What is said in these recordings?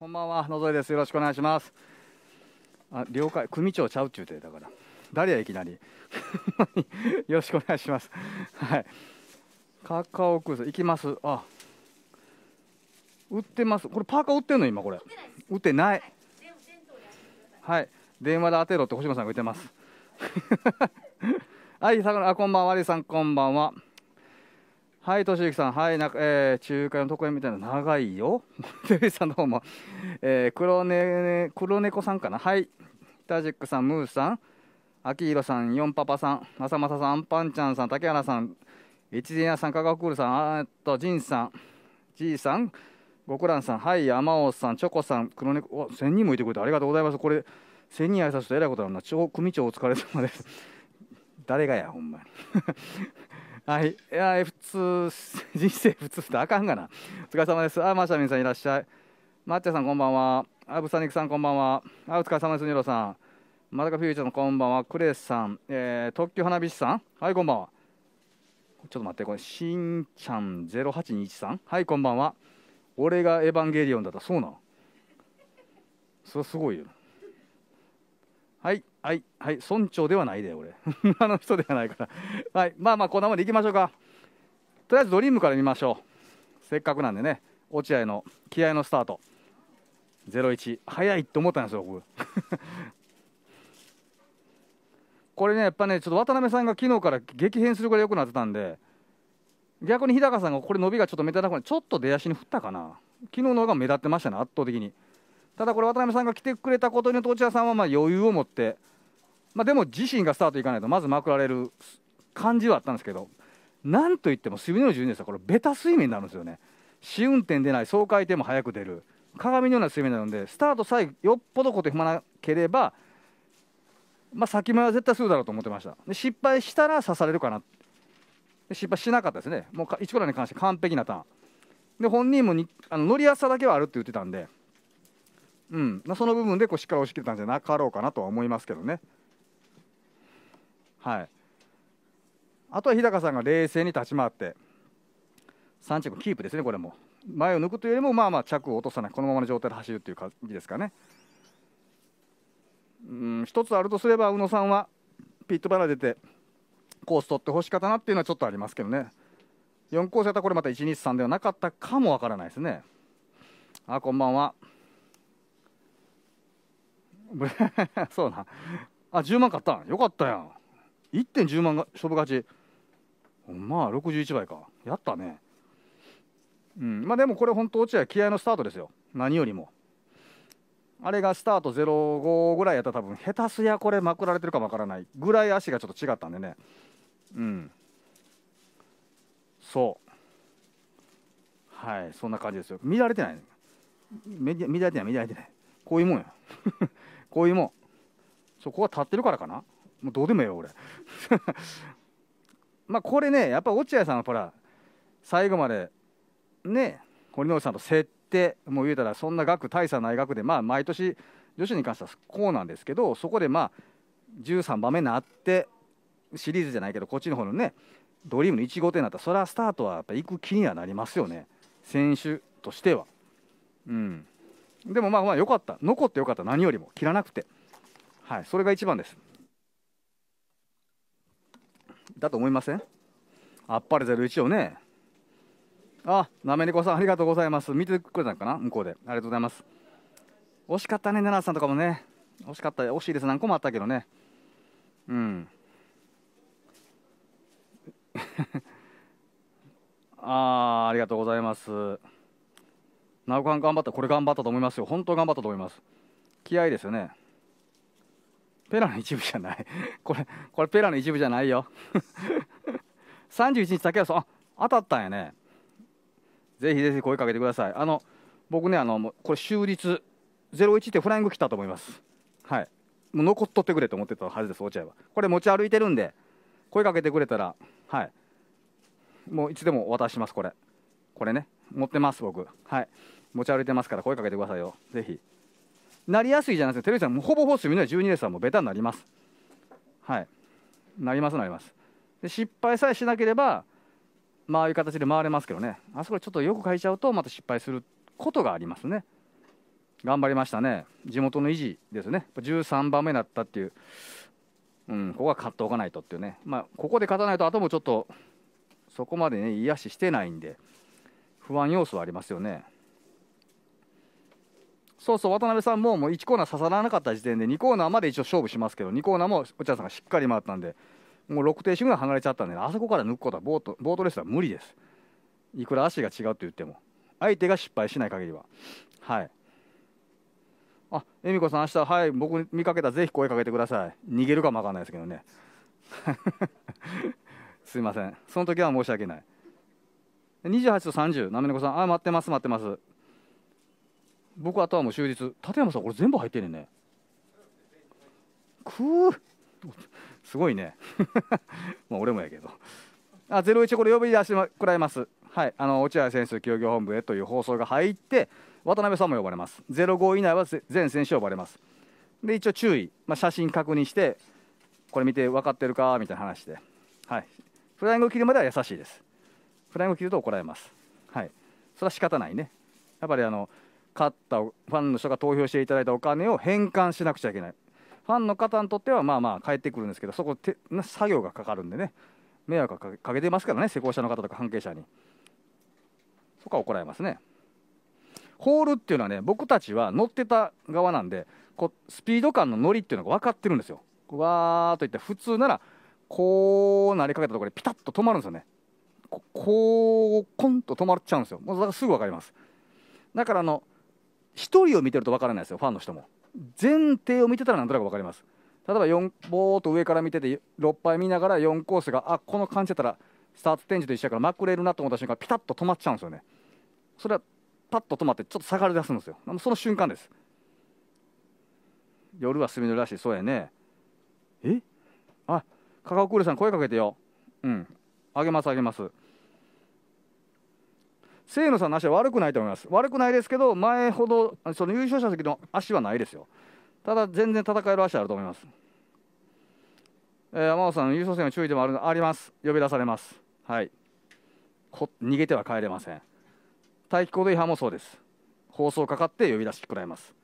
こんばんは、野添です。よろしくお願いします。あ、了解。組長ちゃうっちゅうて、だから。誰や、いきなり。よろしくお願いします。はい。カカオクーズ、行きます。あ、売ってます。これ、パーカー売ってんの今、これ。売ってない。はい。電話で当てろって星野さんが言ってます。はい、さあ、こんばんは。ありさん、こんばんは。はい、としゆきさん、はい、なえー、中華の特屋みたいな長いよ。とゆきさんどうも。えー、黒ね、黒猫さんかな。はい。タジックさん、ムースさん、アキヒロさん、ヨンパパさん、まさまささん、アンパンちゃんさん、竹原さん、越前屋さん、カガクールさん、あと、ジンさん、じいさん、ごくらんさん、はい、山尾さん、チョコさん、黒猫、お、1000人もいてくれてありがとうございます。これ、1000人挨拶とえらいことだな。超、組長お疲れ様です。誰がや、ほんまに。はい、いや普通人生普通ってあかんがなお疲れ様ですあマシャミンさんいらっしゃいマッチャさんこんばんはあぶさにくさんこんばんはあお疲れ様ですニロさんまダかフューチャーのこんばんはクレスさん、えー、特急花火師さんはいこんばんはちょっと待ってこれしんちゃん0821さんはいこんばんは俺がエヴァンゲリオンだったそうなそれすごいよはい、はい、村長ではないで、俺。あの人ではないから。はい、まあまあ、こんなもんでいきましょうか。とりあえずドリームから見ましょう。せっかくなんでね、落合の気合のスタート。01、早いと思ったんですよ、僕。これね、やっぱね、ちょっと渡辺さんが昨日から激変するぐらい良くなってたんで、逆に日高さんがこれ伸びがちょっと目立たなくなちょっと出足に振ったかな。昨日の方が目立ってましたね、圧倒的に。ただこれ渡辺さんが来てくれたことによって落合さんはま余裕を持って、まあ、でも自身がスタートいかないとまずまくられる感じはあったんですけどなんといっても睡眠の12ですこれベタ睡眠になるんですよね試運転出ない総回転も早く出る鏡のような睡眠なのでスタートさえよっぽどこと踏まなければ、まあ、先前は絶対するだろうと思ってましたで失敗したら刺されるかな失敗しなかったですねもう1コラに関して完璧なターンで本人もにあの乗りやすさだけはあるって言ってたんでうん、その部分でこうしっかり押し切れたんじゃなかろうかなとは思いますけどね。はい、あとは日高さんが冷静に立ち回って3着キープですね、これも前を抜くというよりもまあまあ着を落とさないこのままの状態で走るという感じですかね。うん一つあるとすれば宇野さんはピットから出てコース取ってほしかったなっていうのはちょっとありますけどね4コースやったらこれまた123ではなかったかもわからないですね。あこんばんは そうなあ10万買ったんよかったやん1点10万が勝負勝ちほんまあ61倍かやったねうんまあでもこれ本当落合気合のスタートですよ何よりもあれがスタート05ぐらいやったら多分下手すやこれまくられてるかもわからないぐらい足がちょっと違ったんでねうんそうはいそんな感じですよ見られてない、ね、見られてない見られてないこういうもんやこういうもんそこが立ってるからかなもうどうでもええよ俺 まあこれねやっぱ落合さんはほら最後までね堀之内さんと設定もう言うたらそんな額大差ない額でまあ毎年女子に関してはこうなんですけどそこでまあ13番目になってシリーズじゃないけどこっちの方のねドリームの1号艇になったらそれはスタートはやっぱ行く気にはなりますよね選手としては。うんでもまあまあよかった。残ってよかった。何よりも。切らなくて。はい。それが一番です。だと思いませんあっぱれ01をね。あ、なめ猫さんありがとうございます。見てくれたのかな向こうで。ありがとうございます。惜しかったね、奈良さんとかもね。惜しかった。惜しいです。何個もあったけどね。うん。ああ、ありがとうございます。なおかん頑張った、これ頑張ったと思いますよ。本当頑張ったと思います。気合ですよね。ペラの一部じゃない。これ、これペラの一部じゃないよ。31 日竹安、あ、当たったんやね。ぜひぜひ声かけてください。あの、僕ね、あの、これ終日、01ってフライング来たと思います。はい。もう残っとってくれと思ってたはずです、落合は。これ持ち歩いてるんで、声かけてくれたら、はい。もういつでもお渡しします、これ。これね、持ってます、僕。はい。持ち歩いてますから声かけてくださいよぜひなりやすいじゃないですか照井さんもほぼほぼ隅の12レースはもうベタになりますはいなりますなりますで失敗さえしなければまあ、ああいう形で回れますけどねあそこでちょっとよく書いちゃうとまた失敗することがありますね頑張りましたね地元の維持ですね13番目になったっていううん、ここは勝っておかないとっていうね、まあ、ここで勝たないと、あともちょっとそこまでね、癒ししてないんで、不安要素はありますよね。そうそう、渡辺さんももう1コーナー刺さらなかった時点で、2コーナーまで一応勝負しますけど、2コーナーもお茶さんがしっかり回ったんで、もう6停止ぐらい離れちゃったんで、あそこから抜くことはボート、ボートレースは無理です。いくら足が違うと言っても、相手が失敗しない限りは。はい。あ、恵美子さん、明日、はい、僕見かけたらぜひ声かけてください。逃げるかもわかんないですけどね。すいません。その時は申し訳ない。28と30、なめねこさん、あ、待ってます、待ってます。僕あとはもう終日立山さんこれ全部入ってんねんねくーすごいね まあ俺もやけどあ01これ呼び出してくらいますはいあの落合選手協業本部へという放送が入って渡辺さんも呼ばれます05以内は全選手呼ばれますで一応注意、まあ、写真確認してこれ見て分かってるかみたいな話ではいフライング切るまでは優しいですフライング切ると怒られますはいそれは仕方ないねやっぱりあの勝ったファンの人が投票していただいたお金を返還しなくちゃいけないファンの方にとってはまあまあ帰ってくるんですけどそこ手作業がかかるんでね迷惑かかけてますからね施工者の方とか関係者にそこは怒られますねホールっていうのはね僕たちは乗ってた側なんでこスピード感の乗りっていうのが分かってるんですよわーっといって普通ならこうなりかけたところでピタッと止まるんですよねこうコンと止まっちゃうんですよもうだからすぐ分かりますだからあの1人を見てると分からないですよ、ファンの人も。前提を見てたらなんとなく分かります。例えば4、ぼーっと上から見てて、6杯見ながら4コースが、あこの感じだったら、スタート展示と一緒やから、まくれるなと思った瞬間、ピタッと止まっちゃうんですよね。それはパッと止まって、ちょっと下がり出すんですよ。その瞬間です。夜は墨のらしい、そうやね。えあ、カカオクールさん、声かけてよ。うん、あげます、あげます。清野さんの足は悪くないと思います。悪くないですけど、前ほどその優勝した時の足はないですよ。ただ、全然戦える足あると思います。えー、天野さん、優勝戦は注意でもあるあります。呼び出されます。はい。こ逃げては帰れません。待機行動違反もそうです。放送かかって呼び出し食らいます。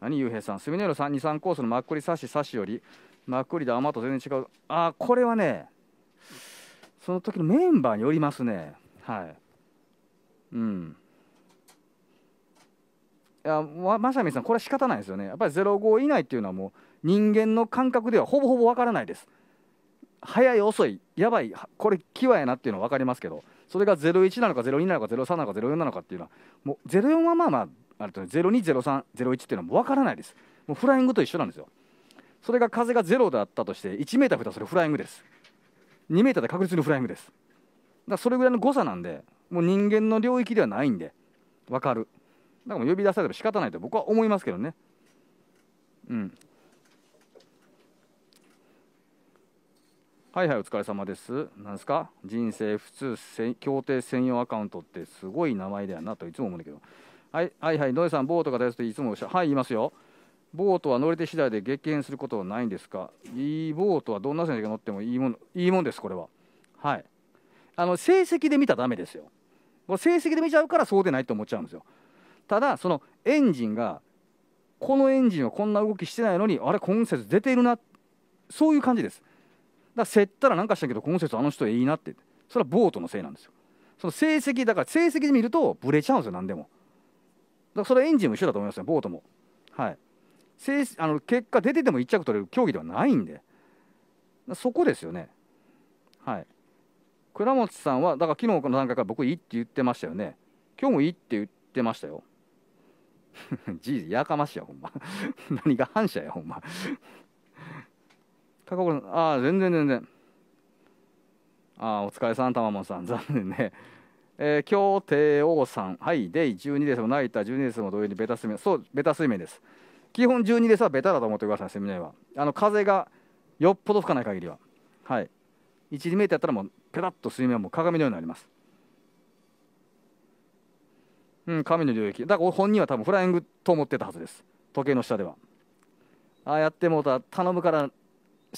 何、ゆうへいさん、スミネロ3、2、3コースのまっくりさしさしより、まっくりで甘と全然違う。あ、これはね、その時のメンバーによりますね。はい。うん。いやまさみさん、これは仕方ないですよね。やっぱり05以内っていうのはもう人間の感覚ではほぼほぼわからないです。早い、遅い、やばい、これ、際やなっていうのは分かりますけど、それが01なのか02なのか03なのか04なのかっていうのは、もう04はまあまあ、あるとね、02、03、01っていうのはもう分からないです。もうフライングと一緒なんですよ。それが風がゼロだったとして、1メーター札ったらそれフライングです。2メーターで確実にフライングです。だからそれぐらいの誤差なんで、もう人間の領域ではないんで、分かる。だからもう呼び出されても仕方ないと僕は思いますけどね。うん。はいはい、お疲れ様です。なんですか人生普通せ協定専用アカウントってすごい名前だよなといつも思うんだけど。はい、はいはい、野江さん、ボートが大好きでいつもおっしゃはい、言いますよ。ボートは乗れて次第で激変することはないんですかいいボートはどんな手が乗ってもいいものいいもんです、これは。はい。あの、成績で見たらだめですよ。これ成績で見ちゃうからそうでないと思っちゃうんですよ。ただ、そのエンジンが、このエンジンはこんな動きしてないのに、あれ、今節出てるな、そういう感じです。だから、競ったらなんかしたけど、今節あの人いいなって、それはボートのせいなんですよ。その成績、だから成績で見ると、ぶれちゃうんですよ、なんでも。だから、それエンジンも一緒だと思いますね、ボートも。はい。精あの結果出てても1着取れる競技ではないんでそこですよねはい倉持さんはだから昨日の段階から僕いいって言ってましたよね今日もいいって言ってましたよ じいやかましいやほんま 何が反射やほんま高岡さんああ全然全然ああお疲れさんたまもんさん残念ねえー、京帝王さん、はい、デイ12ですも、成田12ですも同様にベタ睡眠、そう、ベタ睡眠です。基本12でさ、はベタだと思ってください、セミナーは。あの風がよっぽど吹かない限りは。はい。1、2メートルやったらもう、ペタッと水面はもう鏡のようになります。うん、神の領域。だから本人は多分フライングと思ってたはずです。時計の下では。ああやってもうた頼むから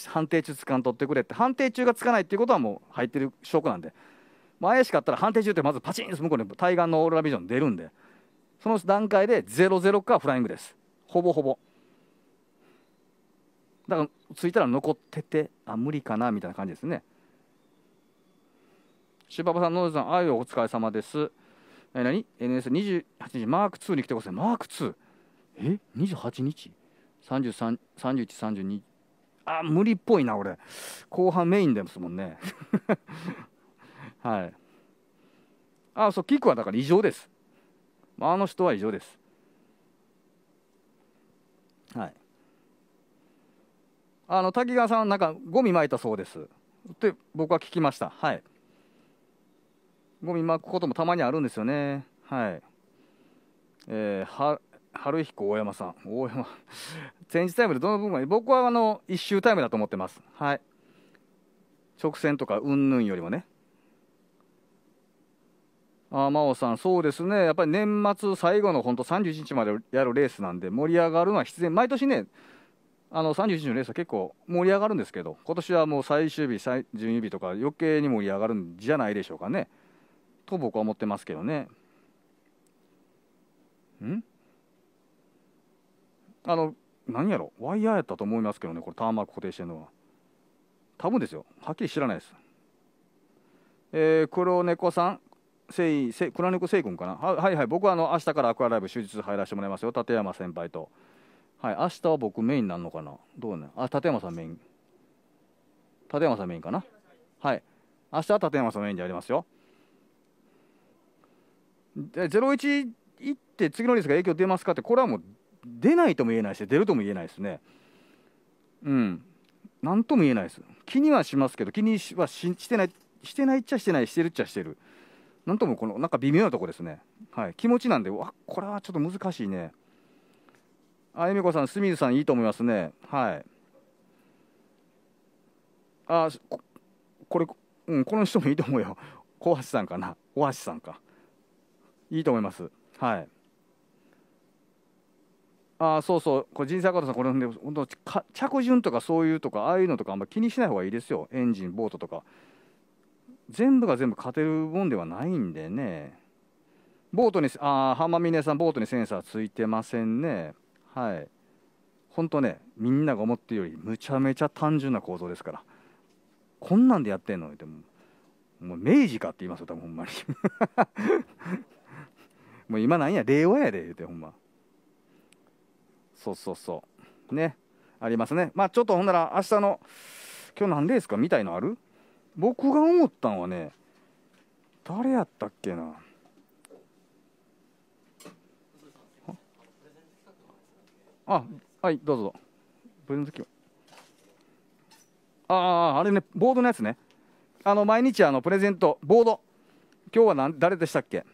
判定中つかんとってくれって、判定中がつかないっていうことはもう入ってる証拠なんで、まあ、怪しかったら判定中ってまずパチンと向こうに対岸のオーロラビジョン出るんで、その段階で0-0かフライングです。ほぼほぼだから着いたら残っててあ無理かなみたいな感じですね柴場さん、野田さん、あいお疲れ様です。え、何 ?NS28 日、マーク2に来てください。マーク 2? え ?28 日 ?33、31、32。あ、無理っぽいな、俺。後半メインですもんね。はい。あ、そう、キックはだから異常です。あの人は異常です。はいあの滝川さんなんかゴミまいたそうですって僕は聞きましたはいゴミまくこともたまにあるんですよねはいえー、は春彦大山さん大山 前日タイムでどの部分が僕はあの一周タイムだと思ってますはい直線とかうんぬんよりもねあ真央さん、そうですね、やっぱり年末最後の本当、31日までやるレースなんで、盛り上がるのは必然、毎年ね、あの31日のレースは結構盛り上がるんですけど、今年はもう最終日、最準優日とか、余計に盛り上がるんじゃないでしょうかね、と僕は思ってますけどね。んあの、何やろ、ワイヤーやったと思いますけどね、これ、ターンマーク固定してるのは。多分ですよ、はっきり知らないです。えー、黒猫さん、聖聖黒猫聖君かなはいはい僕はあの明日からアクアライブ終日入らせてもらいますよ立山先輩とはい明日は僕メインなんのかなどうねあ立山さんメイン立山さんメインかなはい明日は立山さんメインでやりますよで01行って次のリースが影響出ますかってこれはもう出ないとも言えないし出るとも言えないですねうん何とも言えないです気にはしますけど気にはししてないしてないっちゃしてないしてるっちゃしてるなんともこのなんか微妙なとこですね、はい、気持ちなんで、わこれはちょっと難しいね。あゆみこさん、清水さん、いいと思いますね。はい、あここれ、うん、この人もいいと思うよ。小橋さんかな、小橋さんか。いいと思います。はい。あそうそう、これ人生アカさん、これ、ね、本当着順とかそういうとか、ああいうのとか、あんま気にしない方がいいですよ、エンジン、ボートとか。全部が全部勝てるもんではないんでね、ボートに、ああ、浜峰さん、ボートにセンサーついてませんね。はい。本当ね、みんなが思ってるより、むちゃめちゃ単純な構造ですから。こんなんでやってんのってもう、もう明治かって言いますよ、多分ほんまに。もう今なんや、令和やで、言うて、ほんま。そうそうそう。ね。ありますね。まあちょっとほんなら、明日の、今日何ですかみたいのある僕が思ったんはね誰やったっけなあはいどうぞプレゼント企画あああれねボードのやつねあの毎日あのプレゼントボード今日は誰でしたっけ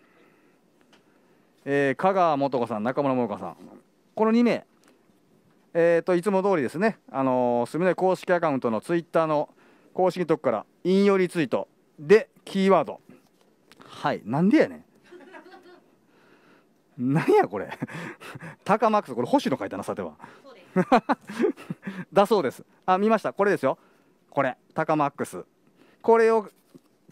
えー、香川素子さん中村桃香さんこの2名えーと、いつも通りですね、あのすみれ公式アカウントのツイッターの公式のとこから引用リツイートでキーワードはいなんでやねん何やこれタカマックスこれ星野書いたなさてはだそうですあ見ましたこれですよこれタカマックスこれを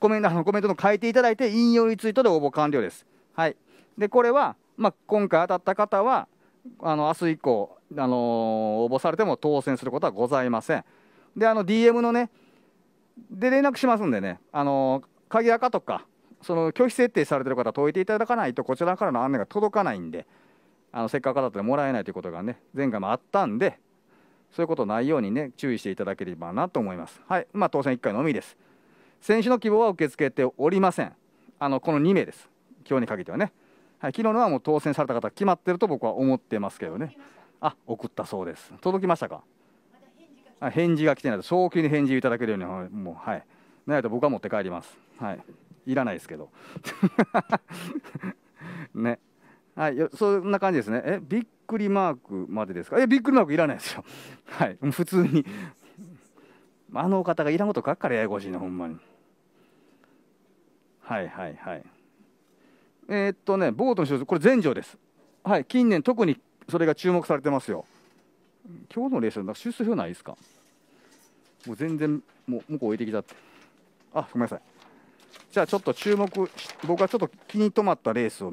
コメントあのコメントの書いていただいて引用リツイートで応募完了ですはいでこれは、まあ、今回当たった方はあの明日以降、あのー、応募されても当選することはございませんであの DM のねで連絡しますんでね、あの鍵垢とか、その拒否設定されてる方、解いていただかないと、こちらからの案内が届かないんで、あのせっかくだったらもらえないということがね、前回もあったんで、そういうことないようにね、注意していただければなと思います。はい、まあ、当選1回のみです。選手の希望は受け付けておりません。あのこの2名です、今日に限ってはね。はい、昨日のはもう当選された方、決まってると僕は思ってますけどね。あ送ったそうです。届きましたか返事が来てないと早急に返事いただけるようにもうはいないと僕は持って帰りますはいいらないですけど ねはいそんな感じですねえびっくりマークまでですかえびっくりマークいらないですよ はい普通にあのお方がいらんこと書くからややこしいなほんまにはいはいはいえー、っとねボートの一つこれ全条ですはい近年特にそれが注目されてますよ今日のレースなんか出走表ないですかもう全然もう向こう置いてきちゃってあごめんなさいじゃあちょっと注目僕はちょっと気に留まったレースを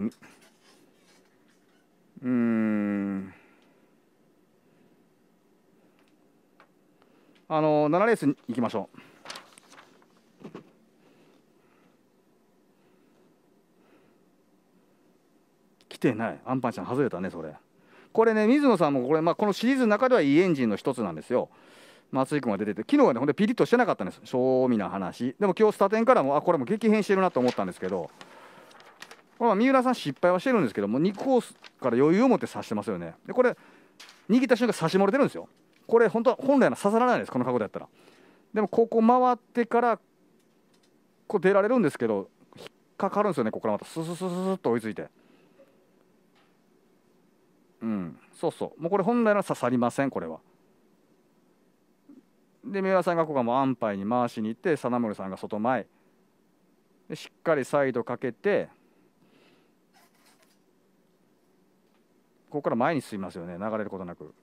うんあの7レースに行きましょう来てないアンパンちゃん外れたねそれ。これね、水野さんもこれ、まあ、このシリーズの中ではいいエンジンの一つなんですよ。松井君が出てて、昨日はね、ほんでピリッとしてなかったんです、賞味の話。でも今日スタテンからも、あこれも激変してるなと思ったんですけど、まあ、三浦さん、失敗はしてるんですけど、も2コースから余裕を持って刺してますよね。で、これ、握った瞬間、刺し漏れてるんですよ。これ、本当は本来は刺さらないです、この角度やったら。でも、ここ回ってから、こう出られるんですけど、引っかかるんですよね、ここからまた、スススススッと追いついて。うんそうそうもうこれ本来の刺さりませんこれはで三浦さんがここはもう安牌に回しに行って貞森さんが外前でしっかりサイドかけてここから前に進みますよね流れることなく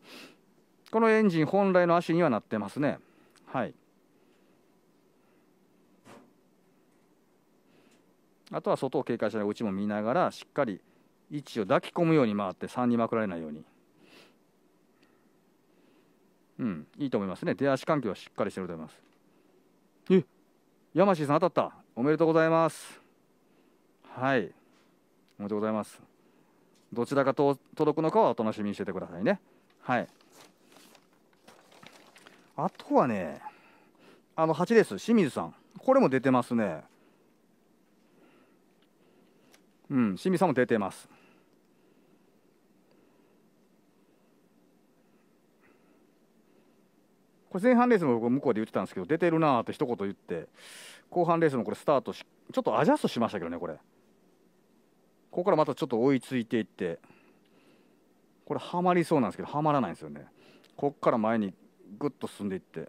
このエンジン本来の足にはなってますねはいあとは外を警戒しながら内も見ながらしっかり1を抱き込むように回って3にまくられないように。うん、いいと思いますね。出足環境はしっかりしてると思います。え山師さん当たった。おめでとうございます。はい。おめでとうございます。どちらがと届くのかはお楽しみにしててくださいね。はい。あとはね、あの8です。清水さん。これも出てますね。うん、清水さんも出てます。これ前半レースも向こうで言ってたんですけど出てるなーって一言言って後半レースもこれスタートしちょっとアジャストしましたけどねこれここからまたちょっと追いついていってこれはまりそうなんですけどはまらないんですよねこっから前にぐっと進んでいって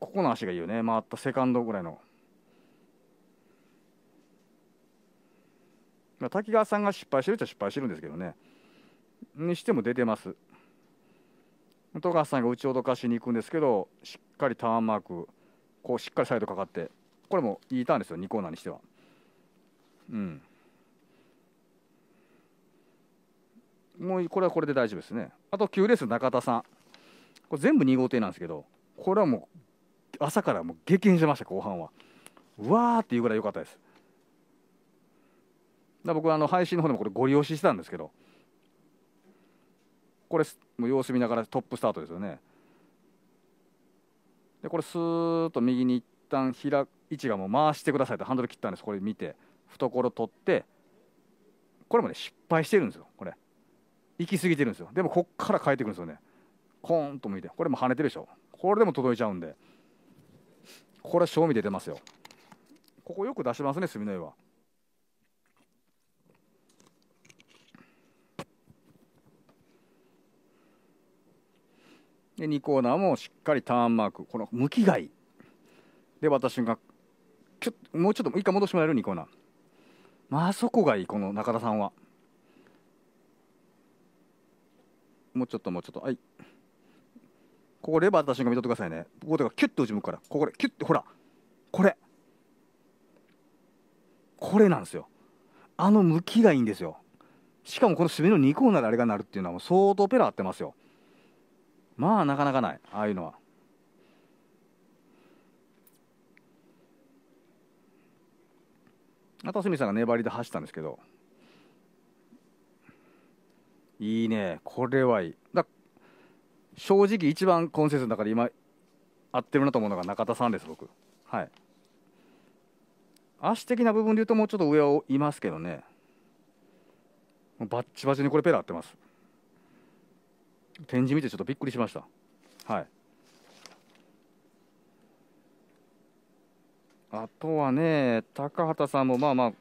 ここの足がいいよね回ったセカンドぐらいの滝川さんが失敗してるっちゃ失敗してるんですけどねにしても出てます富樫さんが打ち脅かしに行くんですけどしっかりターンマークこうしっかりサイドかかってこれもいいターンですよ2コーナーにしては。うんもうこれはこれで大丈夫ですね。あと9レース中田さん。これ全部2号艇なんですけど、これはもう朝からもう激変しました、後半は。うわーっていうぐらい良かったです。だ僕はあの配信の方でもこれご利用ししたんですけど、これも様子見ながらトップスタートですよねでこれスーッと右に一旦開位置がもう回してくださいとハンドル切ったんですこれ見て懐取ってこれもね失敗してるんですよこれ行き過ぎてるんですよでもこっから変えてくるんですよねコーンと向いてこれも跳ねてるでしょこれでも届いちゃうんでこれは賞味出てますよここよく出しますね墨の絵は。で2コーナーもしっかりターンマークこの向きがいいで私がキュッもうちょっと一回戻してもらえる2コーナーまあそこがいいこの中田さんはもうちょっともうちょっとはいここレバー私が見とってくださいねここでキュッとち向くからここでキュッてほらこれこれなんですよあの向きがいいんですよしかもこの締めの2コーナーであれがなるっていうのはもう相当ペラ合ってますよまあなかなかないああいうのは。あと鷲さんが粘りで走ったんですけどいいねこれはいいだ正直一番今シーズンの中で今合ってるなと思うのが中田さんです僕はい足的な部分でいうともうちょっと上をいますけどねバッチバチにこれペラ合ってます展示見てちょっとびっくりしました。はい、あとはね、高畑さんもまあまあ、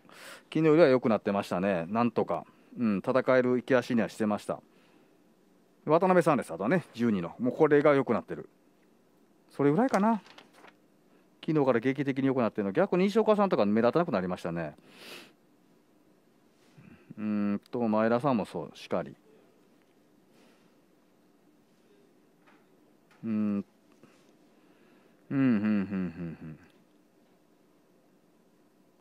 昨日よりは良くなってましたね、なんとか、うん、戦える生き足にはしてました。渡辺さんです、あとはね、12の、もうこれが良くなってる。それぐらいかな、昨日から劇的に良くなってるの、逆に石岡さんとか目立たなくなりましたね。うんと、前田さんもそう、しかり。うん、うん、うん、うん、うん。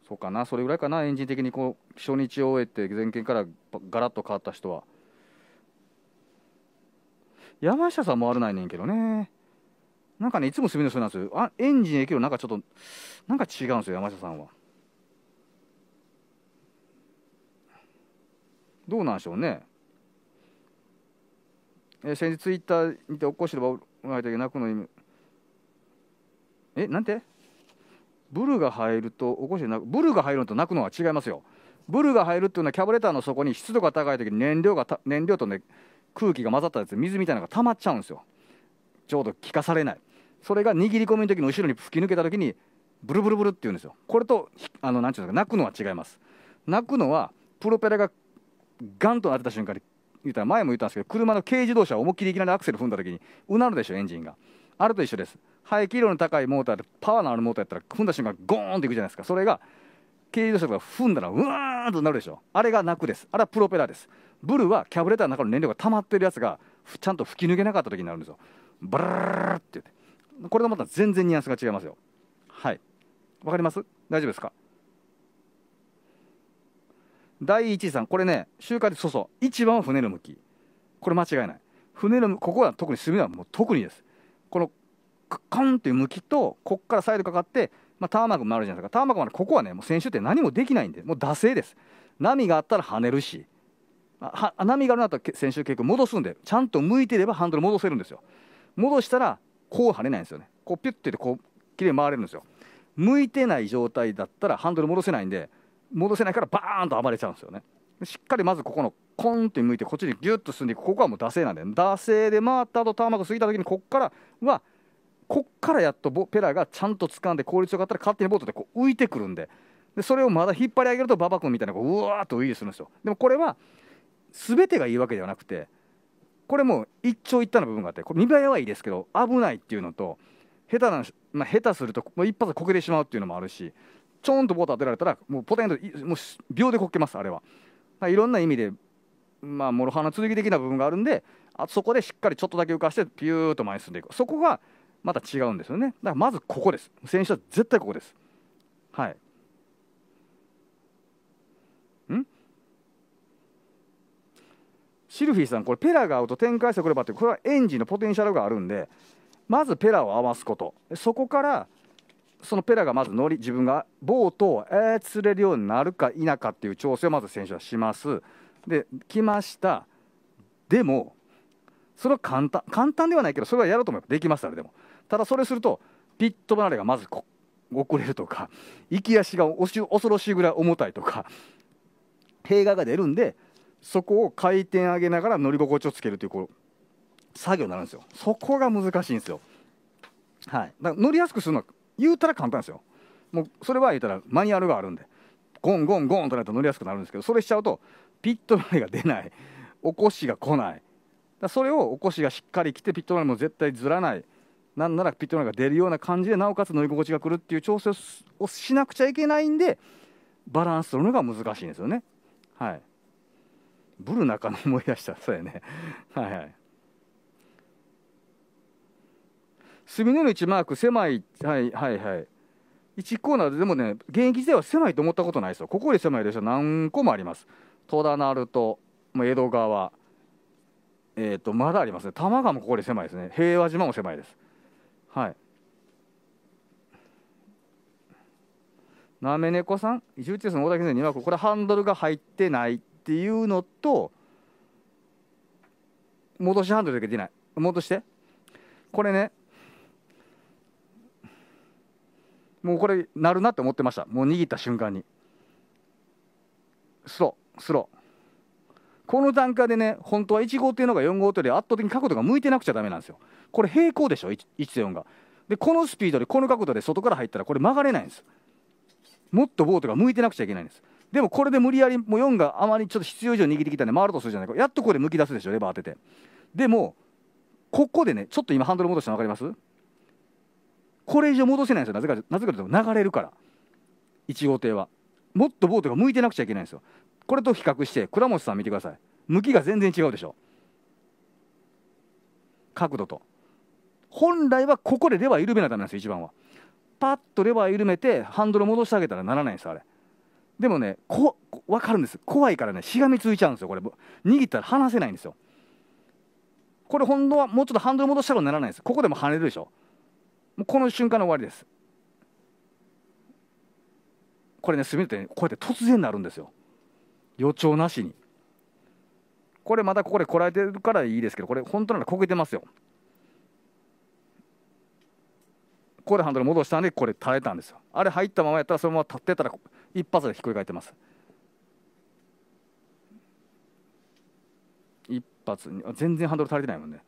そうかな、それぐらいかな、エンジン的にこう初日を終えて、前件からガラッと変わった人は。山下さんもあるないねんけどね。なんかね、いつもすみの人なんですよ。あエンジン影響、なんかちょっと、なんか違うんですよ、山下さんは。どうなんでしょうね。え先日ツイッターにて、おっこしればえたけなの意味えなんてブルが入ると起こしてなブルが入るのと泣くのは違いますよブルが入るっていうのはキャブレターの底に湿度が高い時に燃料が燃料とね空気が混ざったやつ水みたいなのが溜まっちゃうんですよちょうど効かされないそれが握り込みの時の後ろに吹き抜けた時にブルブルブルっていうんですよこれとあの何て言うんですか泣くのは違います泣くのはプロペラがガンと当てた瞬間に言ったら前も言ったんですけど車の軽自動車を思いっきりいきなりアクセル踏んだ時にうなるでしょエンジンがあれと一緒です排気量の高いモーターでパワーのあるモーターやったら踏んだ瞬間ゴーンっていくじゃないですかそれが軽自動車とか踏んだらうわーんとなるでしょあれが泣くですあれはプロペラですブルはキャブレターの中の燃料が溜まってるやつがちゃんと吹き抜けなかった時になるんですよブルーって言ってこれがまた全然ニュアンスが違いますよはいわかります大丈夫ですか第一さん、これね、週回で、そうそう、一番は船の向き。これ間違いない。船の、ここは特に隅はもう特にです。この、カンっていう向きと、ここからサイドかかって、まあ、ターマクもあるじゃないですか。ターマクもある。ここはね、もう先週って何もできないんで、もう惰性です。波があったら跳ねるし、は波があるなと先週結構戻すんで、ちゃんと向いてればハンドル戻せるんですよ。戻したら、こう跳ねないんですよね。こうピュッてて、こう、きれいに回れるんですよ。向いてない状態だったらハンドル戻せないんで、戻せないからバーンと暴れちゃうんですよねしっかりまずここのコンって向いてこっちにギュッと進んでいくここはもう惰性なんで惰性で回った後ターマーク過ぎた時にこっからはこっからやっとペラがちゃんと掴んで効率よかったら勝手にボートでこう浮いてくるんででそれをまだ引っ張り上げると馬場君みたいなこううわーっとウいてするんですよでもこれは全てがいいわけではなくてこれも一長一短の部分があってこれ見栄えはいいですけど危ないっていうのと下手な、まあ、下手すると、まあ、一発こけてしまうっていうのもあるしちょんとボート当てられたらもうポテンともう秒でこけますあれはいろんな意味でまあ諸刃のき的な部分があるんであそこでしっかりちょっとだけ浮かしてピューと前に進んでいくそこがまた違うんですよねだからまずここです選手は絶対ここですはいんシルフィーさんこれペラが合うと展開してくればってこれはエンジンのポテンシャルがあるんでまずペラを合わすことそこからそのペラがまず乗り自分がボートを釣れるようになるか否かっていう調整をまず選手はします。で来ましたでもそれは簡単簡単ではないけどそれはやろうと思えばできますからでもただそれするとピット離れがまず遅れるとか行き足が恐ろしいぐらい重たいとか弊害が出るんでそこを回転上げながら乗り心地をつけるというこう作業になるんですよそこが難しいんですよはいだから乗りやすくするのは言うたら簡単ですよもうそれは言ったらマニュアルがあるんでゴンゴンゴンとなると乗りやすくなるんですけどそれしちゃうとピットラインが出ない起こしが来ないだそれを起こしがしっかり来てピットラインも絶対ずらないなんならピットラインが出るような感じでなおかつ乗り心地がくるっていう調整をしなくちゃいけないんでバランス取るのが難しいんですよねはいブル中野思い出したそうやねはいはい隅の道マーク狭い、はいはいはい。1コーナーで、でもね、現役時代は狭いと思ったことないですよ。ここより狭いで列車何個もあります。戸田鳴門、江戸川、えっ、ー、と、まだありますね。多摩川もここで狭いですね。平和島も狭いです。はい。なめ猫さん、11月の大竹先生には、これハンドルが入ってないっていうのと、戻しハンドルだけ出ない。戻して。これね、もうこれなるなって思ってましたもう握った瞬間にスロースローこの段階でね本当は1号艇の方が4号艇で圧倒的に角度が向いてなくちゃだめなんですよこれ平行でしょ1と4がでこのスピードでこの角度で外から入ったらこれ曲がれないんですもっとボートが向いてなくちゃいけないんですでもこれで無理やりもう4があまりちょっと必要以上握ってきたんで回るとするじゃないかやっとここで向き出すでしょレバー当ててでもここでねちょっと今ハンドル戻したの分かりますこれ以上戻せないんですよなぜかなぜかというと流れるから1号艇はもっとボートが向いてなくちゃいけないんですよこれと比較して倉本さん見てください向きが全然違うでしょ角度と本来はここでレバー緩めなダメなんですよ一番はパッとレバー緩めてハンドル戻してあげたらならないんですあれでもねこ分かるんです怖いからねしがみついちゃうんですよこれ握ったら離せないんですよこれ本当はもうちょっとハンドル戻したらならないんですここでも跳ねるでしょもうこの瞬間の終わりですこれね炭の手にこうやって突然なるんですよ予兆なしにこれまたここでこらえてるからいいですけどこれ本当なら焦げてますよここでハンドル戻したんでこれ耐えたんですよあれ入ったままやったらそのまま立ってたら一発でひっくり返ってます一発全然ハンドル足りてないもんね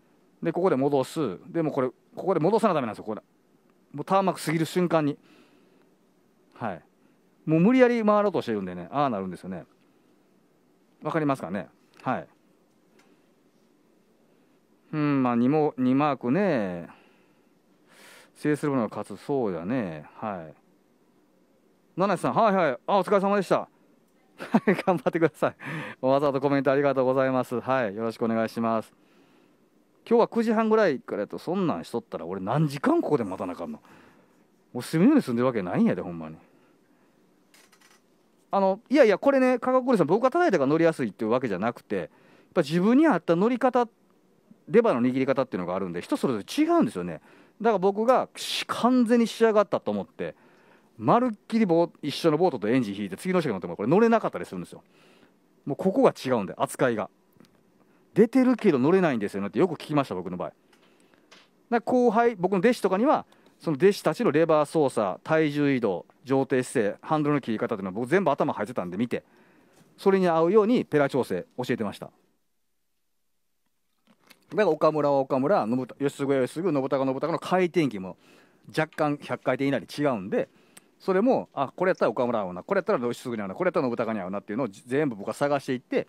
でここで戻すでもこれここで戻さなダメなんですよこれもうターマク過ぎる瞬間に、はい、もう無理やり回ろうとしてるんでねああなるんですよねわかりますかねはいうんまあ 2, も2マークね制するのが勝つそうやねはい七瀬さんはいはいあお疲れ様でした頑張ってくださいわざわざコメントありがとうございますはいよろしくお願いします今日は9時半ぐらいからやとそんなんしとったら俺何時間ここで待たなあかんのもう住みのに住んでるわけないんやでほんまにあのいやいやこれね加賀子さん僕が叩いたから乗りやすいっていうわけじゃなくてやっぱ自分に合った乗り方レバーの握り方っていうのがあるんで人それぞれ違うんですよねだから僕が完全に仕上がったと思ってまるっきり一緒のボートとエンジン引いて次の人に乗ってもこれ乗れなかったりするんですよもうここが違うんで扱いが出てるけど乗れないんですよねってよく聞きました僕の場合だ後輩僕の弟子とかにはその弟子たちのレバー操作体重移動上低姿勢ハンドルの切り方というのは僕全部頭入ってたんで見てそれに合うようにペラ調整教えてましただから岡村は岡村吉嗣は吉信孝信孝の回転機も若干100回転以内で違うんでそれもあこれやったら岡村合うなこれやったら吉ぐに合うなこれやったら信孝に合うなっていうのを全部僕は探していって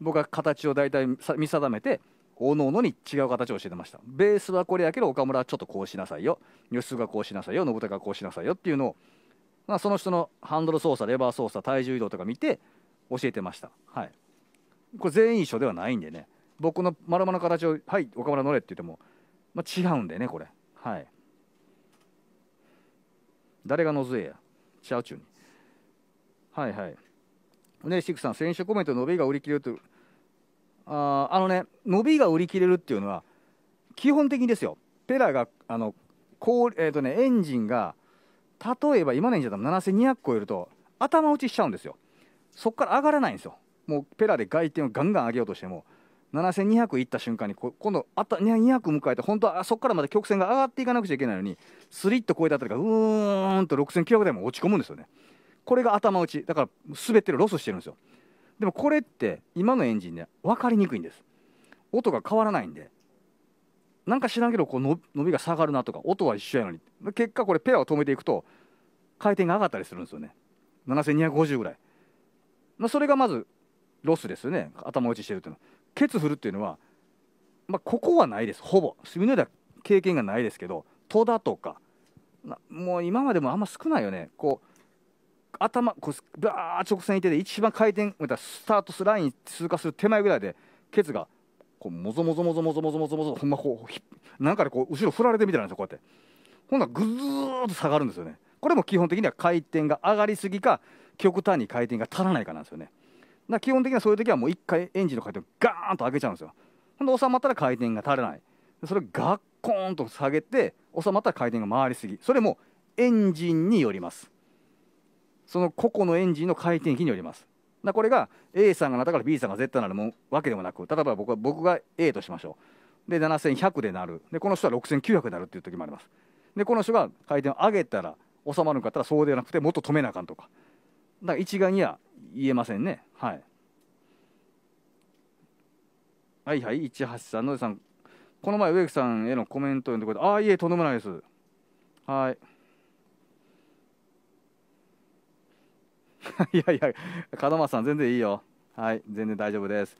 僕は形を大体見定めておのおのに違う形を教えてましたベースはこれやけど岡村はちょっとこうしなさいよ吉須がこうしなさいよ信孝がこうしなさいよっていうのを、まあ、その人のハンドル操作レバー操作体重移動とか見て教えてましたはいこれ全員一緒ではないんでね僕の丸々の形を「はい岡村乗れ」って言っても、まあ、違うんでねこれはい誰がのずえやちゃうちゅうにはいはいね、シクさん、選手コメント、伸びが売り切れるとああのね、伸びが売り切れるっていうのは、基本的ですよ、ペラが、あのこうえーとね、エンジンが、例えば今のエンジンだったら7200超えると、頭打ちしちゃうんですよ、そこから上がらないんですよ、もうペラで外転をガンガン上げようとしても、7200いった瞬間にこ、今度あった、200迎えて、本当はそこからまた曲線が上がっていかなくちゃいけないのに、スリッと超えたあたりが、うーんと6900台も落ち込むんですよね。これが頭打ちだから滑ってるロスしてるんですよでもこれって今のエンジンね分かりにくいんです音が変わらないんでなんか知らんけどこうの伸びが下がるなとか音は一緒やのに結果これペアを止めていくと回転が上がったりするんですよね7250ぐらい、まあ、それがまずロスですよね頭打ちしてるっていうのはケツ振るっていうのは、まあ、ここはないですほぼ自分では経験がないですけど戸田とかもう今までもあんま少ないよねこう頭こうバー直線いてて一番回転スタートすライン通過する手前ぐらいでケツがこうもぞもぞもぞもぞもぞもぞもぞほんまこうなんかでこう後ろ振られてみたいなんですよこうやってほんならぐずーっと下がるんですよねこれも基本的には回転が上がりすぎか極端に回転が足らないかなんですよねだ基本的にはそういう時はもう一回エンジンの回転をガーンと上げちゃうんですよほんで収まったら回転が足らないそれをガッコーンと下げて収まったら回転が回りすぎそれもエンジンによりますその個々のエンジンの回転比によります。だこれが A さんがなったから B さんが絶対なるもわけでもなく、例えば僕は僕が A としましょう。で、7100でなる。で、この人は6900になるっていう時もあります。で、この人が回転を上げたら収まるんかったらそうではなくて、もっと止めなあかんとか。だから一概には言えませんね。はい。はいはい、18 3の野さん、この前、植木さんへのコメントんでくれで、ああ、いえ、とんでもないです。はい。いやいや、門松さん、全然いいよ。はい、全然大丈夫です。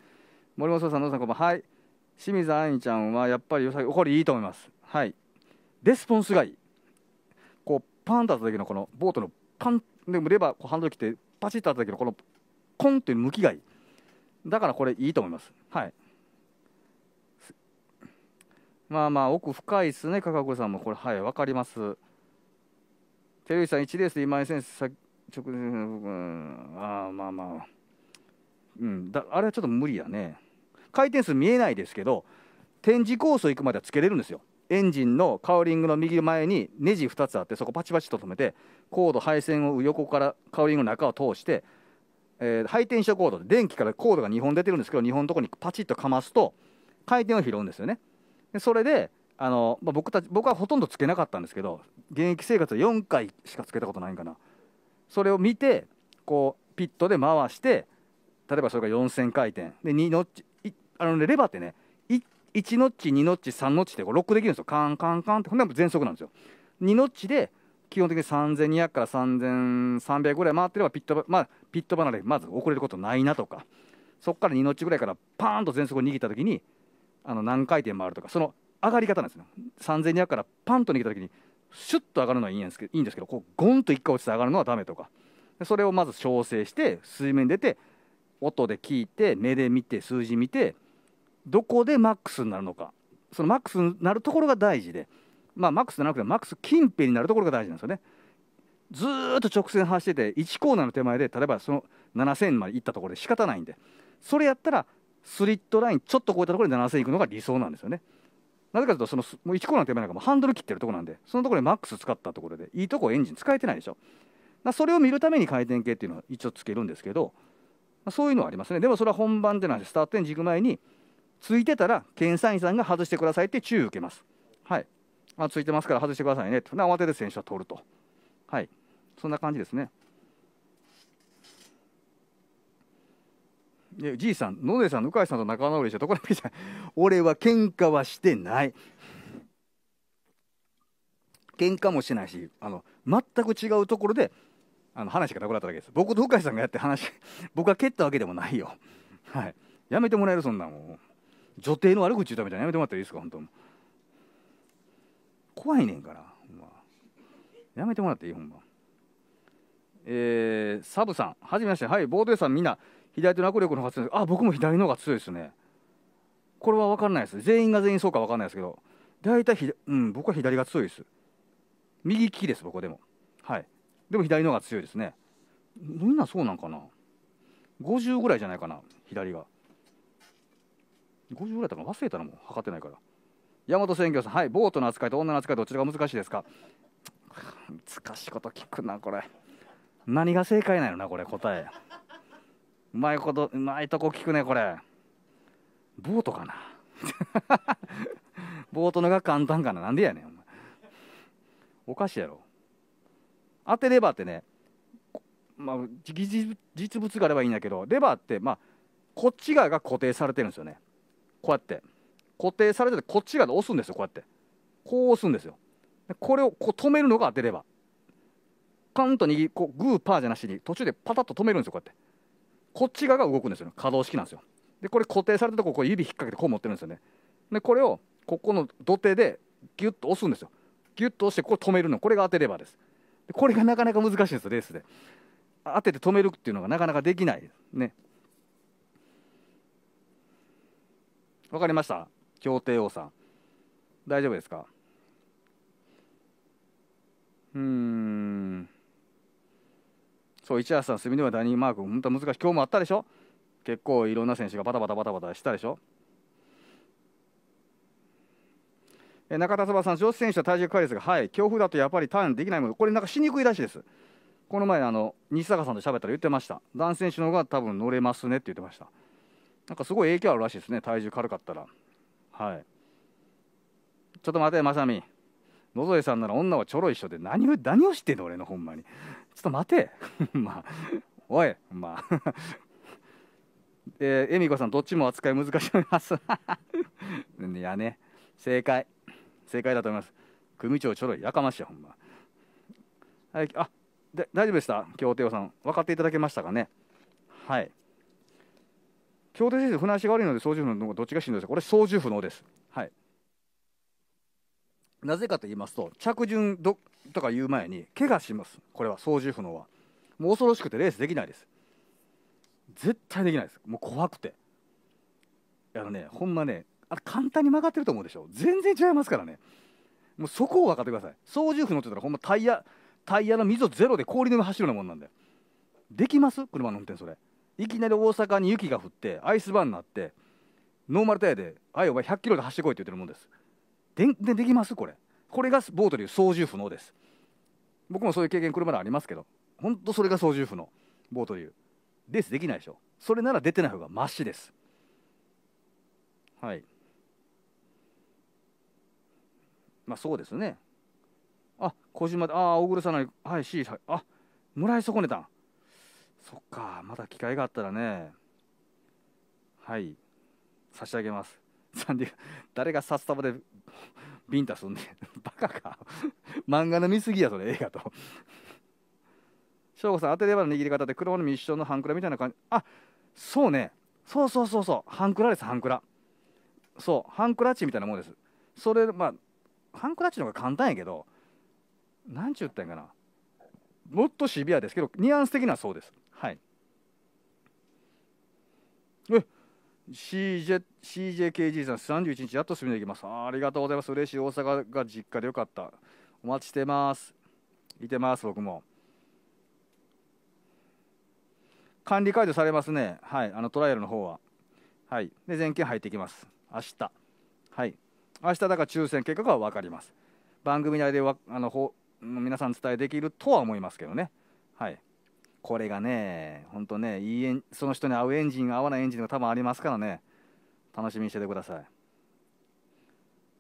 森本さん、野田さん、こんばんは。はい。清水愛ちゃんはやっぱりよさこれいいと思います。はい。レスポンスがいい。こう、パンと当たった時のこのボートのパン、でもレバー、こうハンドル切ってパチッと当たった時のこのコンっていう向きがいい。だからこれいいと思います。はい。まあまあ奥深いですね、かかこさんも。これ、はい、わかります。照井さん、1レースで今井選手、直前の部分、あまあまあ、うん、だあれはちょっと無理やね。回転数見えないですけど、展示コース行くまではつけれるんですよ。エンジンのカウリングの右前にネジ2つあって、そこパチパチと止めて、コード、配線を横からカウリングの中を通して、えー、配転車コード、電気からコードが2本出てるんですけど、2本のとこにパチッとかますと、回転を拾うんですよね。でそれであの、まあ、僕たち僕はほとんどつけなかったんですけど現役生活は4回しかつけたことないんかなそれを見てこうピットで回して例えばそれが4000回転で2ノッチあの、ね、レバーってね1ノッチ2ノッチ3ノッチってこうロックできるんですよカンカンカンってほんなら全速なんですよ2ノッチで基本的に3200から3300ぐらい回ってればピット,、まあ、ピット離れまず遅れることないなとかそこから2ノッチぐらいからパーンと全速を握ったきにあの何回転回るとかその上がり方なんですよ3200からパンと逃げたきにシュッと上がるのはいいんですけどいいんですけどこうゴンと一回落ちて上がるのはダメとかそれをまず調整して水面出て音で聞いて目で見て数字見てどこでマックスになるのかそのマックスになるところが大事で、まあ、マックスじゃなくてマックス近辺になるところが大事なんですよね。ずっと直線走ってて1コーナーの手前で例えばその7000まで行ったところで仕方ないんでそれやったらスリットラインちょっと超えたところで7000行くのが理想なんですよね。なぜかというとそのもう1コーナー手前なんかもハンドル切ってるとこなんでそのところでマックス使ったところでいいとこエンジン使えてないでしょそれを見るために回転系っていうのは一応つけるんですけどそういうのはありますねでもそれは本番でなんでスタートエンジン行く前についてたら検査員さんが外してくださいって注意を受けますはいあついてますから外してくださいねと慌てて選手は取るとはいそんな感じですねいじいさん野根さん向井さんと仲直りしてところだけじゃ俺は喧嘩はしてない喧嘩もしてないしあの全く違うところであの話がなくなっただけです僕と向井さんがやって話 僕が蹴ったわけでもないよはいやめてもらえるそんなもう女帝の悪口言うたみたいなやめてもらったらいいですか本当怖いねんからほんまやめてもらっていいほんまえー、サブさん、はじめまして、はい、ボード屋さん、みんな、左手の握力の方が強いあ僕も左の方が強いですねこれは分かんないです全員が全員そうか分かんないですけど大体うん、僕は左が強いです右利きです僕でもはいでも左の方が強いですねみんなそうなんかな50ぐらいじゃないかな左が50ぐらいだったら忘れたのも測ってないから大和選挙さんはいボートの扱いと女の扱いどちらが難しいですか難しいこと聞くなこれ何が正解なのなこれ答えうまいこと、うまいとこ聞くね、これ。ボートかな。ボートのが簡単かな。なんでやねん、お前。おかしいやろ。当てればってね、まあ、実物があればいいんだけど、レバーって、まあ、こっち側が固定されてるんですよね。こうやって。固定されてて、こっち側で押すんですよ、こうやって。こう押すんですよ。これをこう止めるのが当てれば。カンと握り、こうグーパーじゃなしに、途中でパタッと止めるんですよ、こうやって。こっち側が動くんですよね可動式なんですよでこれ固定されたとここ指引っ掛けてこう持ってるんですよねでこれをここの土手でギュッと押すんですよギュッと押してこう止めるのこれが当てればですでこれがなかなか難しいんですよレースで当てて止めるっていうのがなかなかできないねわかりました協定王さん大丈夫ですかうんそう、市橋さん、隅田はダニー・マーク、本当難しい、今日もあったでしょ、結構いろんな選手がバタバタバタバタしたでしょ。え中田翼さん、女子選手は体重かかりですが、はい、強風だとやっぱりターンできないもの、これなんかしにくいらしいです。この前、あの西坂さんと喋ったら言ってました、男子選手の方が多分乗れますねって言ってました。なんかすごい影響あるらしいですね、体重軽かったら。はい。ちょっと待て、まさみ。野添さんなら女はちょろいっしょで何を、何をしてんの、俺の、ほんまに。ちょっと待て まあおいまあ えー、恵美子さんどっちも扱い難しいますい やね正解正解だと思います組長ちょろいやかましいほんまはいあで大丈夫でした京都王さん分かっていただけましたかねはい京都先生船足が悪いので操縦不能どっちがしんどいですこれ操縦不能ですはいなぜかと言いますと着順どとか言う前に怪我しますこれは操縦不能はもう恐ろしくてレースできないです絶対できないですもう怖くてあのねほんまねあ簡単に曲がってると思うでしょ全然違いますからねもうそこを分かってください操縦不能って言ったらほんまタイヤタイヤの溝ゼロで氷の上走るようなもんなんでできます車の運転それいきなり大阪に雪が降ってアイスバーンになってノーマルタイヤで「はいお前100キロで走ってこい」って言ってるもんですででできますこれこれがボートでいう操縦不能です僕もそういう経験車でありますけど本当それが操縦不能ボートでいうレースできないでしょそれなら出てない方がましですはいまあそうですねあ小島でああ大黒さんなりはい C、はい、あもらい損ねたんそっかまた機会があったらねはい差し上げます誰が札束でビンタすんねんバカか漫画の見すぎやそれ映画と省吾さん当てればの握り方で黒のョンの半クラみたいな感じあそうねそうそうそうそう半クラです半クラそう半クラッチみたいなもんですそれまあ半クラッチの方が簡単やけどなんちゅうったんかなもっとシビアですけどニュアンス的にはそうです CJ CJKG さん、31日、やっと進めていきますあ。ありがとうございます。嬉しい。大阪が実家でよかった。お待ちしてます。いてます、僕も。管理解除されますね。はい。あの、トライアルの方は。はい。で、全件入ってきます。明日。はい。明日だから抽選結果が分かります。番組内であのほ皆さん伝えできるとは思いますけどね。はい。これがね、本当ね、いいその人に合うエンジン、合わないエンジンが多分ありますからね、楽しみにしててください。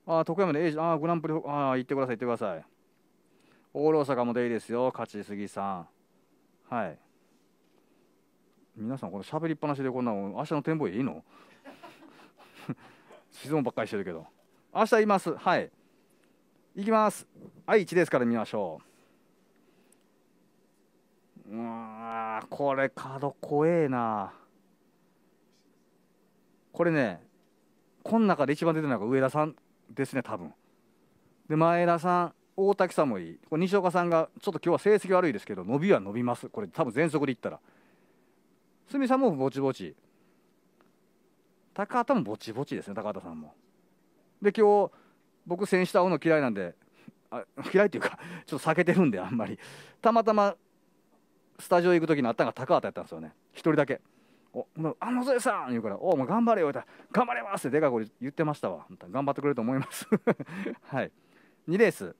ああ、徳山で、ああ、グランプリ、ああ、行ってください、行ってください。オール大阪もでいいですよ、勝ちすぎさん。はい。皆さん、この喋りっぱなしでこんなの、明日の展望いいの質問 ばっかりしてるけど。明日います。はい。行きます。愛知ですから見ましょう。うわこれ角怖えなこれねこの中で一番出てるのが上田さんですね多分で前田さん大滝さんもいいこれ西岡さんがちょっと今日は成績悪いですけど伸びは伸びますこれ多分全速でいったら鷲見さんもぼちぼち高畑もぼちぼちですね高畑さんもで今日僕選手と会うの嫌いなんであ嫌いっていうかちょっと避けてるんであんまりたまたまスタジオ行く時の頭が高畑やったんですよね1人だけ「おあのぞえさん!」言うから「おもう頑張れよ」言ったら「頑張れます!」ってでかい声言ってましたわ頑張ってくれると思います はい2レース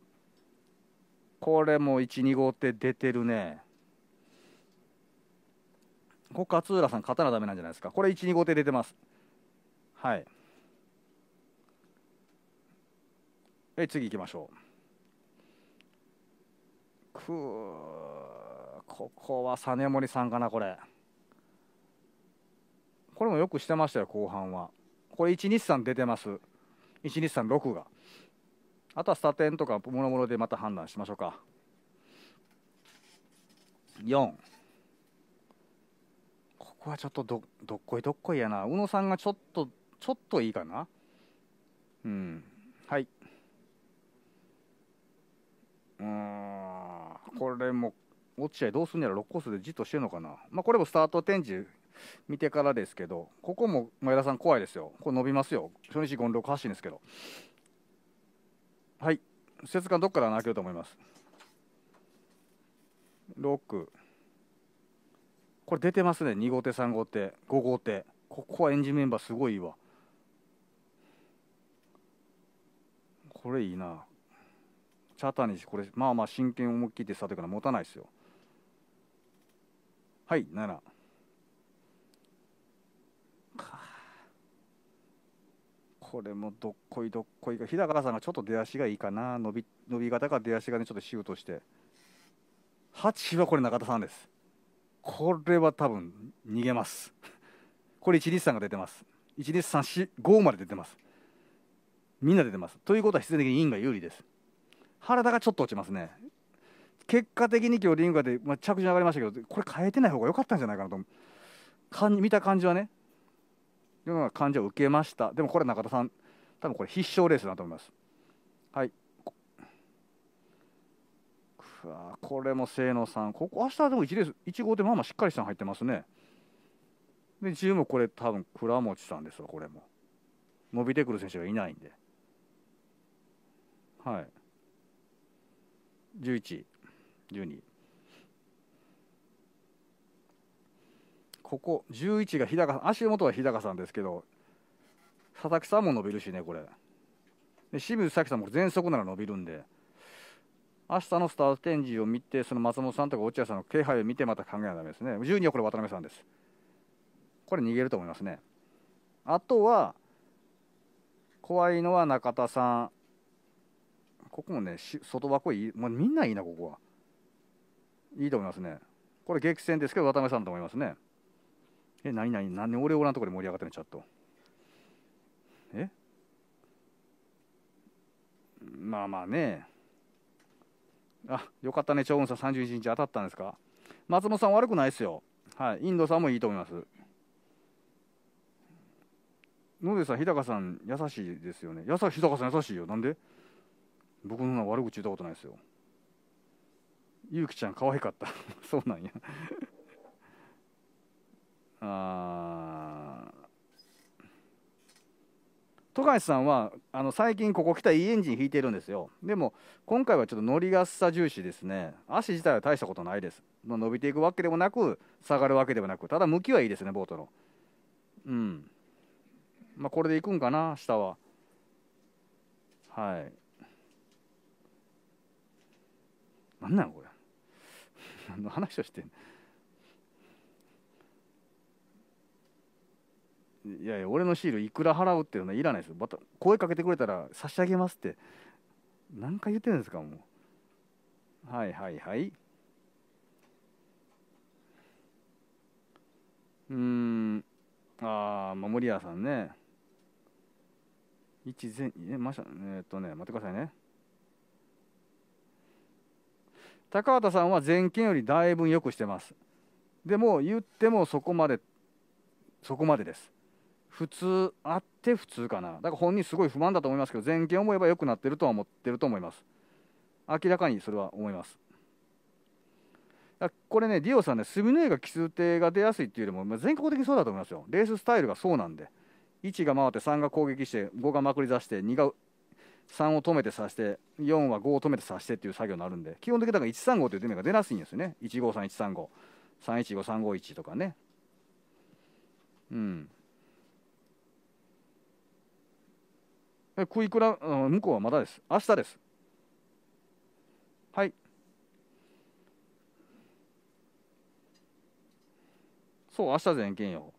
これも12号って出てるねここ勝浦さん勝たなダメなんじゃないですかこれ12号艇出てますはいえ次行きましょうくーここは実森さんかなこれこれもよくしてましたよ後半はこれ123出てます123-6があとはスタテンとかもろもろでまた判断しましょうか4ここはちょっとどどっこいどっこいやな宇野さんがちょっとちょっといいかなうんはいうんこれも落合どうすんやろ、6コースでじっとしてるのかな、まあ、これもスタート展示見てからですけど、ここも前田さん、怖いですよ、これ伸びますよ、初日5、6発進ですけど、はい、節間どっから穴開けると思います。6これ出てますね、2号手、3号手、5号手、ここはエンジンメンバーすごいいいわ。これいいな。チャタこれ、まあまあ真剣思い切ってスタートから持たないですよ。はい奈良これもどっこいどっこいが日高さんがちょっと出足がいいかな伸び伸び方か出足がねちょっとシュートして8はこれ中田さんですこれは多分逃げますこれ123が出てます1 2 3四5まで出てますみんな出てますということは必然的にインが有利です原田がちょっと落ちますね結果的に今日リングで、まあ、着順上がりましたけどこれ変えてない方が良かったんじゃないかなとかん見た感じはねような感じを受けましたでもこれ中田さん多分これ必勝レースだと思いますはいこれも清野さんここ明日でも1レース1号でまあまあしっかりしたの入ってますねで10もこれ多分倉持さんですわこれも伸びてくる選手がいないんではい11 12ここ11が日高足元は日高さんですけど佐々木さんも伸びるしねこれで清水咲さんも全速なら伸びるんで明日のスタート展示を見てその松本さんとか落合さんの気配を見てまた考えなきゃダメですね12はこれ渡辺さんですこれ逃げると思いますねあとは怖いのは中田さんここもね外箱いい、もうみんないいなここは。いいと思いますね。これ激戦ですけど、渡辺さんと思いますね。え、何々、何で俺俺のところで盛り上がってるの、チャット。えまあまあね。あ、よかったね、超音ん31日当たったんですか。松本さん悪くないですよ。はい、インドさんもいいと思います。野出さん、日高さん、優しいですよね。優しい、日高さん優しいよ。なんで僕の悪口言ったことないですよ。ゆうきちゃん可愛かった そうなんや あ富樫さんはあの最近ここ来たいいエンジン引いてるんですよでも今回はちょっと乗りやすさ重視ですね足自体は大したことないです伸びていくわけでもなく下がるわけでもなくただ向きはいいですねボートのうんまあこれでいくんかな下ははいなんなんこれ何の話をしてんのいやいや俺のシールいくら払うっていうのはいらないですまた声かけてくれたら差し上げますって何回言ってるんですかもうはいはいはいうんああ守屋さんね一前えましえー、っとね待ってくださいね高畑さんは前件よりだいぶ良くしてます。でも言ってもそこまで、そこまでです。普通、あって普通かな。だから本人すごい不満だと思いますけど、前件思えば良くなってるとは思ってると思います。明らかにそれは思います。これね、ディオさんね、スの絵が奇数点が出やすいっていうよりも、まあ、全国的にそうだと思いますよ。レーススタイルがそうなんで、1が回って3が攻撃して、5がまくり出して、2が3を止めて刺して4は5を止めて刺してっていう作業になるんで基本的にだから135という出目が出やすいんですよね153135351とかねうんクイクラ、うん、向こうはまだです明日ですはいそう明日全件よ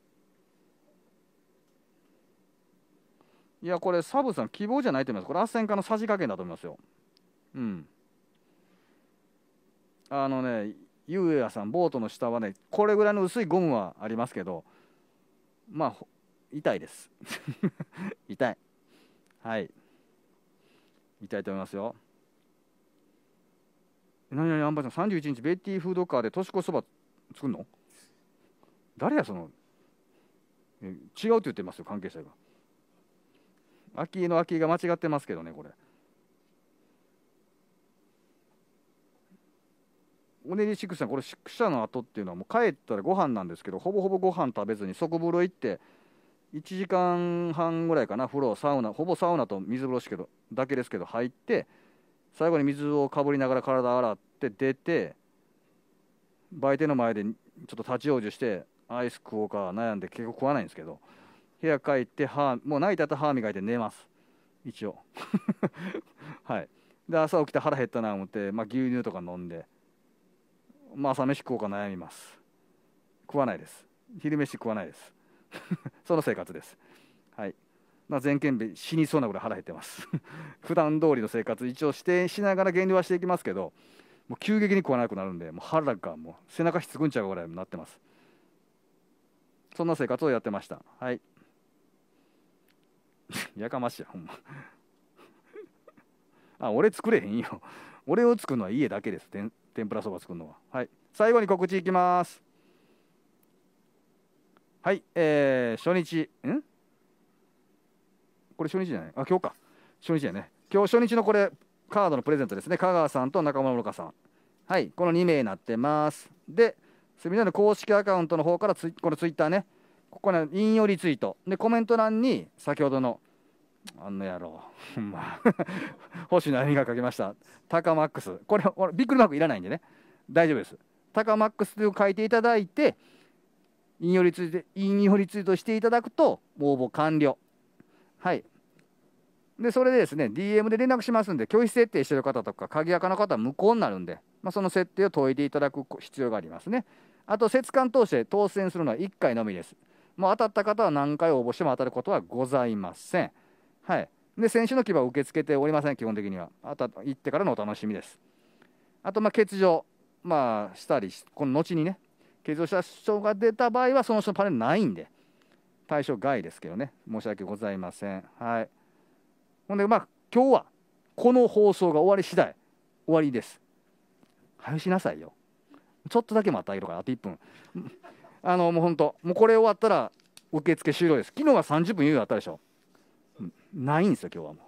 いや、これ、サブさん、希望じゃないと思います。これ、斡旋家のさじ加減だと思いますよ。うん。あのね、ゆうやさん、ボートの下はね、これぐらいの薄いゴムはありますけど、まあ、痛いです。痛い。はい。痛いと思いますよ。何々、アンバーさん、31日、ベッティフードカーで年越しそば作るの誰や、その。違うって言ってますよ、関係者が。秋の秋が間違ってますけどねこれオネリシクシャこれ宿舎の後っていうのはもう帰ったらご飯なんですけどほぼほぼご飯食べずに底風呂行って1時間半ぐらいかな風呂サウナほぼサウナと水風呂しけどだけですけど入って最後に水をかぶりながら体洗って出て売店の前でちょっと立ち往生してアイス食おうか悩んで結局食わないんですけど部屋帰って歯もう泣いたと歯磨いて寝ます一応 はいで朝起きて腹減ったな思って、まあ、牛乳とか飲んで、まあ、朝飯食おうか悩みます食わないです昼飯食わないです その生活ですはいまあ、全県で死にそうなぐらい腹減ってます 普段通りの生活一応指定しながら減量はしていきますけどもう急激に食わなくなるんでもう腹がもう背中ひつくんちゃうぐらいになってますそんな生活をやってましたはいやかましいやほんまあ俺作れへんよ俺を作るのは家だけです天天ぷらそば作るのははい最後に告知いきますはいえー、初日んこれ初日じゃないあ今日か初日やね今日初日のこれカードのプレゼントですね香川さんと中村もろかさんはいこの2名になってますでセミナーの公式アカウントの方からこのツイッターねここに引用リツイートでコメント欄に先ほどのあの野郎、まあ、星野亜が書きました、タカマックス、これ、ビックリマークいらないんでね、大丈夫です。タカマックスと書いていただいて、引用リツイート引用リツイートしていただくと、応募完了。はい。で、それでですね、DM で連絡しますんで、拒否設定してる方とか、鍵垢の方は無効になるんで、まあ、その設定を解いていただく必要がありますね。あと、節間通して当選するのは1回のみです。もう当たった方は何回応募しても当たることはございません。はい、で選手の牙を受け付けておりません、基本的には。あとは行ってからのお楽しみです。あと、まあ、欠場、まあ、したりこの後にね、欠場した人が出た場合は、その人のパネルないんで、対象外ですけどね、申し訳ございません。はい、ほんで、まあ、今日はこの放送が終わり次第終わりです。早しなさいよ。ちょっとだけ待ってあげるから、あと1分。あのもう本当、もうこれ終わったら受付終了です。昨日は30分猶予あったでしょ。ないんですよ、今日はも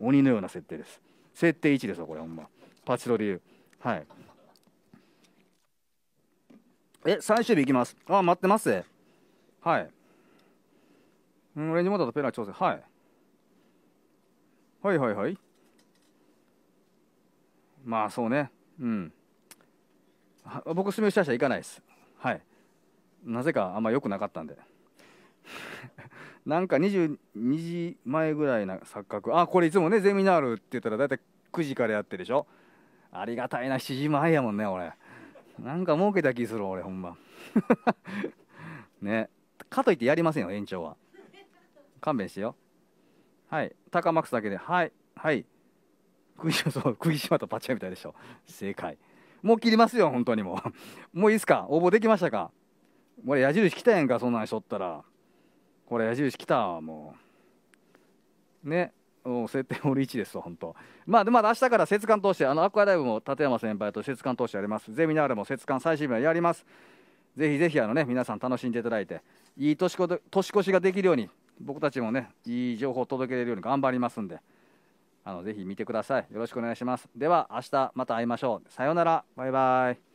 う。鬼のような設定です。設定1ですよ、これ、ほんま。パチドリー。はい。え、最終日いきます。あ、待ってます。はい。うん、オレンジモーとペラ調整。はい。はいはいはい。まあ、そうね。うん。僕、スーシャしたャー、行かないです。はい。なぜかあんま良くなかったんで。なんか22時前ぐらいな錯覚あこれいつもねゼミナールって言ったら大体9時からやってるでしょありがたいな7時前やもんね俺なんか儲けた気する俺ほんま ねかといってやりませんよ延長は勘弁してよはい高マックスだけではいはい釘島そう釘島とパチ屋みたいでしょ正解もう切りますよ本当にもうもういいっすか応募できましたか俺矢印来たやんかそんなんしとったらこれ矢印来たもうねもう設定オール1ですわ、本当。まあ、でまだ明日から節間投資あのアクアライブも立山先輩と節間投資やります。ゼミナールも節間最終日はやります。ぜひぜひ、あのね、皆さん楽しんでいただいて、いい年こ年越しができるように、僕たちもね、いい情報を届けれるように頑張りますんで、あのぜひ見てください。よろしくお願いします。では、明日また会いましょう。さようなら。バイバイ。